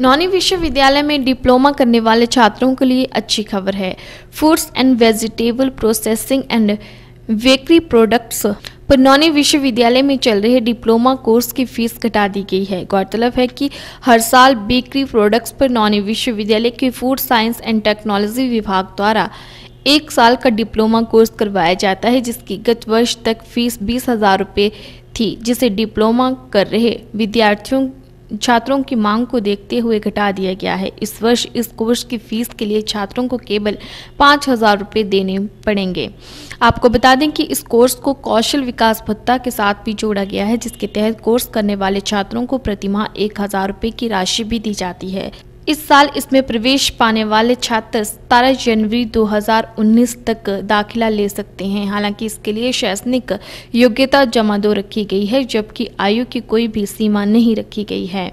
नौनी विश्वविद्यालय में डिप्लोमा करने वाले छात्रों के लिए अच्छी खबर है fruits and vegetable processing and bakery products पर नौनी विश्वविद्यालय में चल रहे डिप्लोमा कोर्स की फीस घटा दी गई है गौरतलब है कि हर साल बेकरी प्रोडक्ट्स पर नौनी विश्वविद्यालय के फूड साइंस एंड टेक्नोलॉजी विभाग द्वारा एक साल का डिप्लोमा कोर्स करवाया जाता है जिसकी गत वर्ष तक फीस बीस हजार रुपये थी जिसे डिप्लोमा कर रहे विद्यार्थियों छात्रों की मांग को देखते हुए घटा दिया गया है इस वर्ष इस कोर्स की फीस के लिए छात्रों को केवल पाँच हजार रुपये देने पड़ेंगे आपको बता दें कि इस कोर्स को कौशल विकास भत्ता के साथ भी जोड़ा गया है जिसके तहत कोर्स करने वाले छात्रों को प्रतिमाह एक हजार रुपये की राशि भी दी जाती है इस साल इसमें प्रवेश पाने वाले छात्र सतारह जनवरी 2019 तक दाखिला ले सकते हैं हालांकि इसके लिए शैक्षणिक योग्यता जमा दो रखी गई है जबकि आयु की कोई भी सीमा नहीं रखी गई है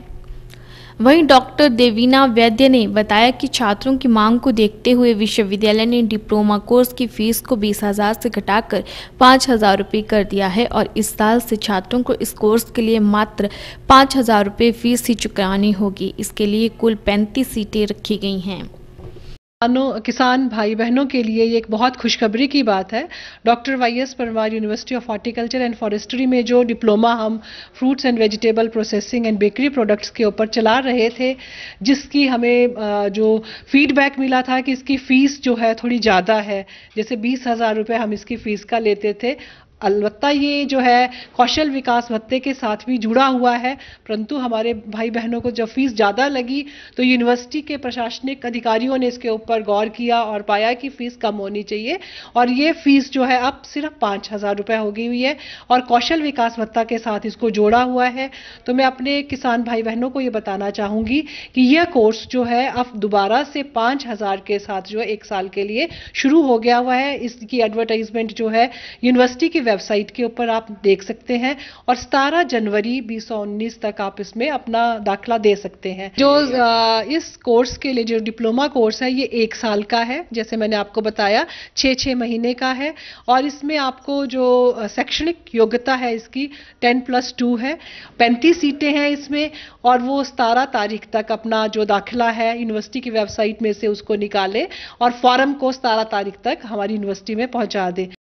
वहीं डॉक्टर देवीना वैद्य ने बताया कि छात्रों की मांग को देखते हुए विश्वविद्यालय ने डिप्लोमा कोर्स की फीस को बीस हजार से घटाकर पाँच हजार रुपये कर दिया है और इस साल से छात्रों को इस कोर्स के लिए मात्र पाँच हजार रुपये फीस ही चुकानी होगी इसके लिए कुल पैंतीस सीटें रखी गई हैं किसानों किसान भाई बहनों के लिए ये एक बहुत खुशखबरी की बात है doctor Y S Parmar university of horticulture and forestry में जो डिप्लोमा हम fruits and vegetable processing and bakery products के ऊपर चला रहे थे जिसकी हमें जो फीडबैक मिला था कि इसकी फ़ीस जो है थोड़ी ज़्यादा है जैसे बीस हज़ार रुपये हम इसकी फ़ीस का लेते थे अलबत्ता ये जो है कौशल विकास भत्ते के साथ भी जुड़ा हुआ है परंतु हमारे भाई बहनों को जब फीस ज़्यादा लगी तो यूनिवर्सिटी के प्रशासनिक अधिकारियों ने इसके ऊपर गौर किया और पाया कि फीस कम होनी चाहिए और ये फीस जो है अब सिर्फ पाँच हज़ार रुपये हो गई हुई है और कौशल विकास भत्ता के साथ इसको जोड़ा हुआ है तो मैं अपने किसान भाई बहनों को ये बताना चाहूँगी कि यह कोर्स जो है अब दोबारा से पाँच हज़ार के साथ जो है एक साल के लिए शुरू हो गया हुआ है इसकी एडवर्टाइजमेंट जो है यूनिवर्सिटी की वेबसाइट के ऊपर आप देख सकते हैं और सतारह जनवरी बीस तक आप इसमें अपना दाखिला दे सकते हैं जो इस कोर्स के लिए जो डिप्लोमा कोर्स है ये एक साल का है जैसे मैंने आपको बताया छः छः महीने का है और इसमें आपको जो शैक्षणिक योग्यता है इसकी टेन प्लस टू है पैंतीस सीटें हैं इसमें और वो सतारह तारीख तक अपना जो दाखिला है यूनिवर्सिटी की वेबसाइट में से उसको निकाले और फॉर्म को सतारह तारीख तक हमारी यूनिवर्सिटी में पहुंचा दें